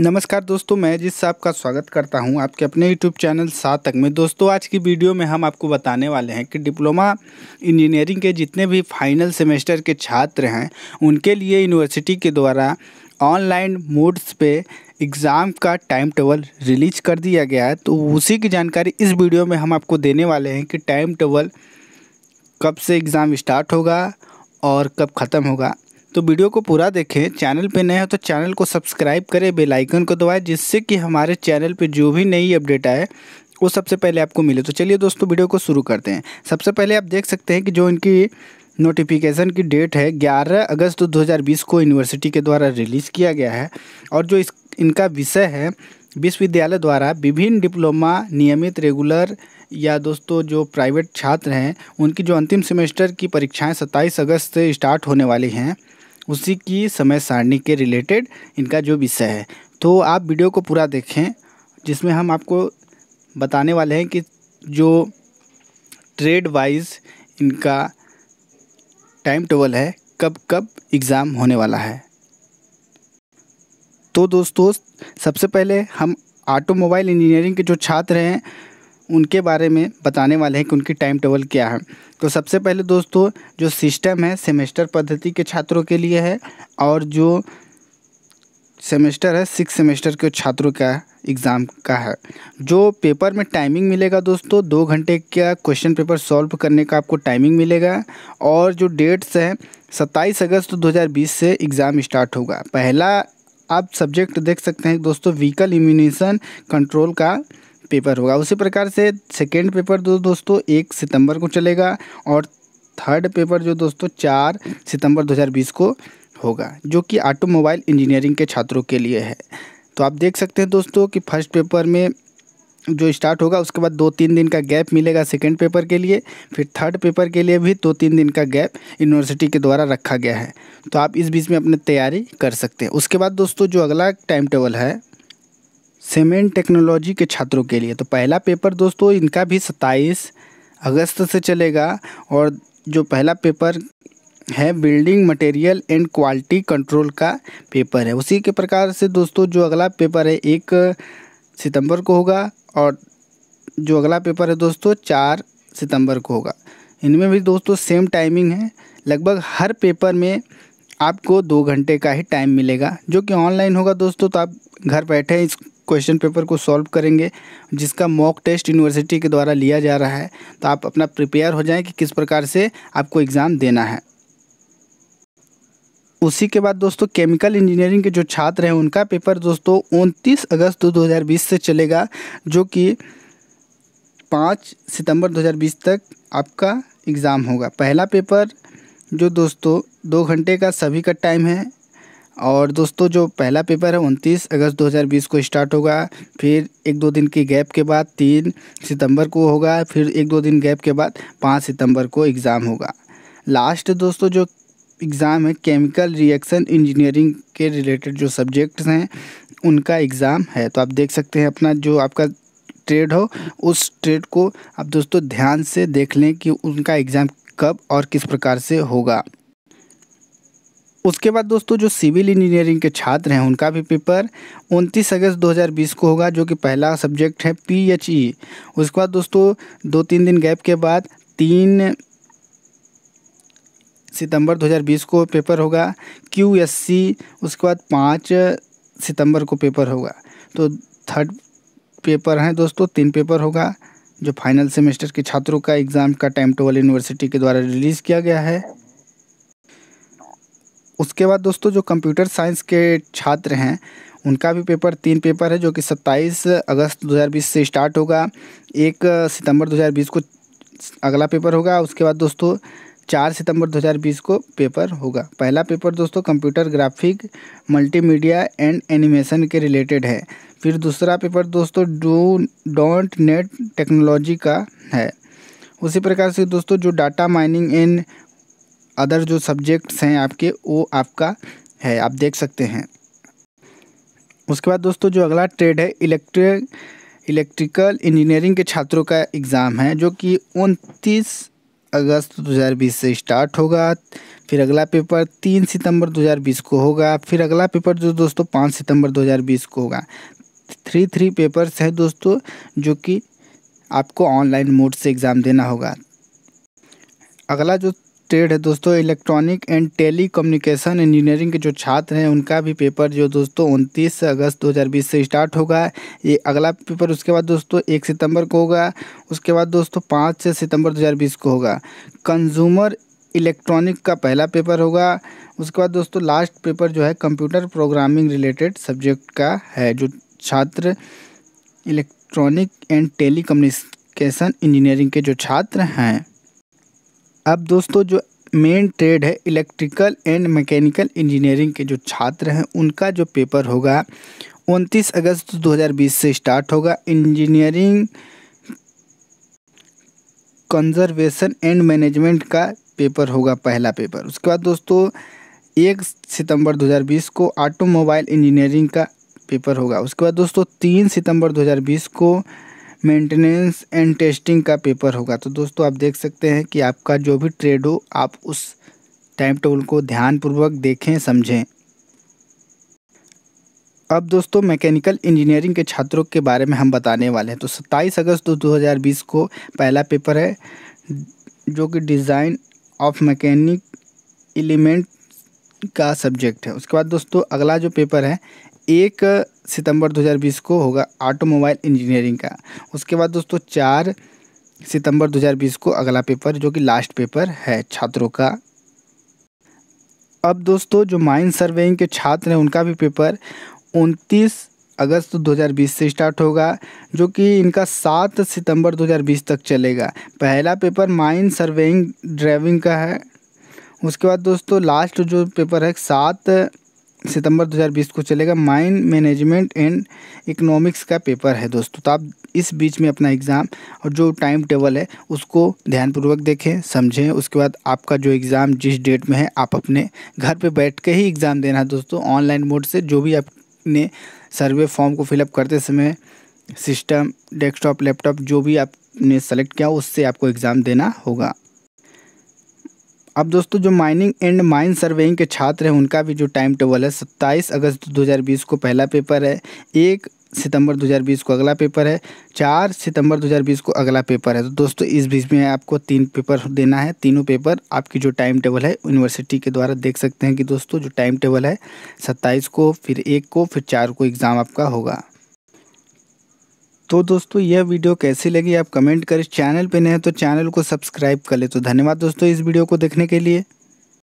नमस्कार दोस्तों मैं जिस साहब का स्वागत करता हूं आपके अपने यूट्यूब चैनल सात तक में दोस्तों आज की वीडियो में हम आपको बताने वाले हैं कि डिप्लोमा इंजीनियरिंग के जितने भी फाइनल सेमेस्टर के छात्र हैं उनके लिए यूनिवर्सिटी के द्वारा ऑनलाइन मोड्स पे एग्ज़ाम का टाइम टेबल रिलीज कर दिया गया है तो उसी की जानकारी इस वीडियो में हम आपको देने वाले हैं कि टाइम टेबल कब से एग्ज़ाम स्टार्ट होगा और कब ख़त्म होगा तो वीडियो को पूरा देखें चैनल पे नए हो तो चैनल को सब्सक्राइब करें बेल आइकन को दबाएं जिससे कि हमारे चैनल पे जो भी नई अपडेट आए वो सबसे पहले आपको मिले तो चलिए दोस्तों वीडियो को शुरू करते हैं सबसे पहले आप देख सकते हैं कि जो इनकी नोटिफिकेशन की डेट है 11 अगस्त 2020 को यूनिवर्सिटी के द्वारा रिलीज़ किया गया है और जो इस इनका विषय है विश्वविद्यालय द्वारा विभिन्न डिप्लोमा नियमित रेगुलर या दोस्तों जो प्राइवेट छात्र हैं उनकी जो अंतिम सेमेस्टर की परीक्षाएं 27 अगस्त से स्टार्ट होने वाली हैं उसी की समय सारणी के रिलेटेड इनका जो विषय है तो आप वीडियो को पूरा देखें जिसमें हम आपको बताने वाले हैं कि जो ट्रेड वाइज इनका टाइम टेबल है कब कब एग्ज़ाम होने वाला है तो दोस्तों सबसे पहले हम ऑटोमोबाइल इंजीनियरिंग के जो छात्र हैं उनके बारे में बताने वाले हैं कि उनकी टाइम टेबल क्या है तो सबसे पहले दोस्तों जो सिस्टम है सेमेस्टर पद्धति के छात्रों के लिए है और जो सेमेस्टर है सिक्स सेमेस्टर के छात्रों का एग्ज़ाम का है जो पेपर में टाइमिंग मिलेगा दोस्तों दो घंटे का क्वेश्चन पेपर सॉल्व करने का आपको टाइमिंग मिलेगा और जो डेट्स हैं सत्ताईस अगस्त 2020 से एग्ज़ाम स्टार्ट होगा पहला आप सब्जेक्ट देख सकते हैं दोस्तों व्हीकल इम्यूनेशन कंट्रोल का पेपर होगा उसी प्रकार से सेकेंड पेपर जो दोस्तों एक सितंबर को चलेगा और थर्ड पेपर जो दोस्तों चार सितंबर 2020 को होगा जो कि ऑटोमोबाइल इंजीनियरिंग के छात्रों के लिए है तो आप देख सकते हैं दोस्तों कि फर्स्ट पेपर में जो स्टार्ट होगा उसके बाद दो तीन दिन का गैप मिलेगा सेकेंड पेपर के लिए फिर थर्ड पेपर के लिए भी दो तीन दिन का गैप यूनिवर्सिटी के द्वारा रखा गया है तो आप इस बीच में अपनी तैयारी कर सकते हैं उसके बाद दोस्तों जो अगला टाइम टेबल है सीमेंट टेक्नोलॉजी के छात्रों के लिए तो पहला पेपर दोस्तों इनका भी सत्ताईस अगस्त से चलेगा और जो पहला पेपर है building material and quality control का पेपर है उसी के प्रकार से दोस्तों जो अगला पेपर है एक सितंबर को होगा और जो अगला पेपर है दोस्तों चार सितंबर को होगा इनमें भी दोस्तों सेम टाइमिंग है लगभग हर पेपर में आपको दो घंटे का ही टाइम मिलेगा जो कि ऑनलाइन होगा दोस्तों तो आप घर बैठे इस क्वेश्चन पेपर को सॉल्व करेंगे जिसका मॉक टेस्ट यूनिवर्सिटी के द्वारा लिया जा रहा है तो आप अपना प्रिपेयर हो जाएं कि किस प्रकार से आपको एग्ज़ाम देना है उसी के बाद दोस्तों केमिकल इंजीनियरिंग के जो छात्र हैं उनका पेपर दोस्तों उनतीस अगस्त दो से चलेगा जो कि पाँच सितंबर 2020 तक आपका एग्ज़ाम होगा पहला पेपर जो दोस्तों दो घंटे का सभी का टाइम है और दोस्तों जो पहला पेपर है उनतीस अगस्त 2020 को स्टार्ट होगा फिर एक दो दिन की गैप के बाद तीन सितंबर को होगा फिर एक दो दिन गैप के बाद पाँच सितंबर को एग्ज़ाम होगा लास्ट दोस्तों जो एग्ज़ाम है केमिकल रिएक्शन इंजीनियरिंग के रिलेटेड जो सब्जेक्ट्स हैं उनका एग्ज़ाम है तो आप देख सकते हैं अपना जो आपका ट्रेड हो उस ट्रेड को आप दोस्तों ध्यान से देख लें कि उनका एग्ज़ाम कब और किस प्रकार से होगा उसके बाद दोस्तों जो सिविल इंजीनियरिंग के छात्र हैं उनका भी पेपर 29 अगस्त 2020 को होगा जो कि पहला सब्जेक्ट है पी उसके बाद दोस्तों दो तीन दिन गैप के बाद तीन सितंबर 2020 को पेपर होगा क्यू उसके बाद पाँच सितंबर को पेपर होगा तो थर्ड पेपर हैं दोस्तों तीन पेपर होगा जो फाइनल सेमेस्टर के छात्रों का एग्ज़ाम का टाइम टेबल यूनिवर्सिटी के द्वारा रिलीज़ किया गया है उसके बाद दोस्तों जो कंप्यूटर साइंस के छात्र हैं उनका भी पेपर तीन पेपर है जो कि 27 अगस्त 2020 से स्टार्ट होगा एक सितंबर 2020 को अगला पेपर होगा उसके बाद दोस्तों चार सितंबर 2020 को पेपर होगा पहला पेपर दोस्तों computer graphic multimedia and animation के रिलेटेड है फिर दूसरा पेपर दोस्तों डू डोंट नेट टेक्नोलॉजी का है उसी प्रकार से दोस्तों जो डाटा माइनिंग एंड अदर जो सब्जेक्ट्स हैं आपके वो आपका है आप देख सकते हैं उसके बाद दोस्तों जो अगला ट्रेड है इलेक्ट्रिक इलेक्ट्रिकल इंजीनियरिंग के छात्रों का एग्ज़ाम है जो कि उनतीस अगस्त 2020 से स्टार्ट होगा फिर अगला पेपर तीन सितंबर 2020 को होगा फिर अगला पेपर जो दोस्तों पाँच सितंबर 2020 को होगा थ्री थ्री पेपर्स हैं दोस्तों जो कि आपको ऑनलाइन मोड से एग्ज़ाम देना होगा अगला जो स्टेट है दोस्तों electronic and telecommunication engineering के जो छात्र हैं उनका भी पेपर जो दोस्तों उनतीस अगस्त 2020 से स्टार्ट होगा ये अगला पेपर उसके बाद दोस्तों एक सितंबर को होगा उसके बाद दोस्तों पाँच सितंबर 2020 को होगा कंज्यूमर इलेक्ट्रॉनिक का पहला पेपर होगा उसके बाद दोस्तों लास्ट पेपर जो है कंप्यूटर प्रोग्रामिंग रिलेटेड सब्जेक्ट का है जो छात्र electronic and telecommunication engineering के जो छात्र हैं अब दोस्तों जो मेन ट्रेड है इलेक्ट्रिकल एंड मैकेनिकल इंजीनियरिंग के जो छात्र हैं उनका जो पेपर होगा उनतीस अगस्त 2020 से स्टार्ट होगा इंजीनियरिंग कंजर्वेशन एंड मैनेजमेंट का पेपर होगा पहला पेपर उसके बाद दोस्तों एक सितंबर 2020 को ऑटोमोबाइल इंजीनियरिंग का पेपर होगा उसके बाद दोस्तों तीन सितंबर 2020 को मेंटेनेंस एंड टेस्टिंग का पेपर होगा तो दोस्तों आप देख सकते हैं कि आपका जो भी ट्रेड हो आप उस टाइम टेबल को ध्यानपूर्वक देखें समझें अब दोस्तों मैकेनिकल इंजीनियरिंग के छात्रों के बारे में हम बताने वाले हैं तो 27 अगस्त दो हज़ार को पहला पेपर है जो कि डिज़ाइन ऑफ मैकेनिक एलिमेंट का सब्जेक्ट है उसके बाद दोस्तों अगला जो पेपर है एक सितंबर 2020 को होगा ऑटोमोबाइल इंजीनियरिंग का उसके बाद दोस्तों चार सितंबर 2020 को अगला पेपर जो कि लास्ट पेपर है छात्रों का अब दोस्तों जो माइन सर्वेइंग के छात्र हैं उनका भी पेपर 29 अगस्त 2020 से स्टार्ट होगा जो कि इनका 7 सितंबर 2020 तक चलेगा पहला पेपर माइन सर्वेइंग ड्राइविंग का है उसके बाद दोस्तों लास्ट जो पेपर है सात सितंबर 2020 को चलेगा माइन मैनेजमेंट एंड इकोनॉमिक्स का पेपर है दोस्तों तो आप इस बीच में अपना एग्ज़ाम और जो टाइम टेबल है उसको ध्यानपूर्वक देखें समझें उसके बाद आपका जो एग्ज़ाम जिस डेट में है आप अपने घर पे बैठ के ही एग्ज़ाम देना है दोस्तों ऑनलाइन मोड से जो भी आपने सर्वे फॉर्म को फिलअप करते समय सिस्टम डेस्कटॉप लैपटॉप जो भी आपने सेलेक्ट किया उससे आपको एग्ज़ाम देना होगा अब दोस्तों जो माइनिंग एंड माइन सर्वेइंग के छात्र हैं उनका भी जो टाइम टेबल है सत्ताईस अगस्त 2020 को पहला पेपर है एक सितंबर 2020 को अगला पेपर है चार सितंबर 2020 को अगला पेपर है तो दोस्तों इस बीच में आपको तीन पेपर देना है तीनों पेपर आपकी जो टाइम टेबल है यूनिवर्सिटी के द्वारा देख सकते हैं कि दोस्तों जो टाइम टेबल है सत्ताईस को फिर एक को फिर चार को एग्ज़ाम आपका होगा तो दोस्तों यह वीडियो कैसी लगी आप कमेंट करें चैनल पे नए तो चैनल को सब्सक्राइब कर ले तो धन्यवाद दोस्तों इस वीडियो को देखने के लिए